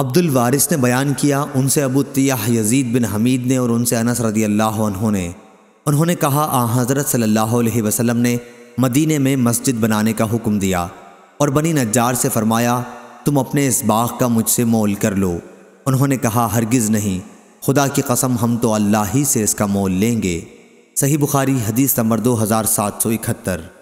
अब्दुल वारिस ने बयान किया उनसे Abu Tiyah Yazid bin Hamid ने और उनसे अनस रदी अल्लाह उन्होंने उन्होंने कहा आ हज़रत सल्लल्लाहु अलैहि वसल्लम ने मदीने में मस्जिद बनाने का हुक्म दिया और बनी नज्जार से फरमाया तुम अपने इस बाग का मुझसे मोल कर लो उन्होंने कहा हरगिज़ नहीं खुदा की कसम हम तो अल्लाह ही से इसका मोल लेंगे सही बुखारी हदीस नंबर दो हज़ार सात सौ इकहत्तर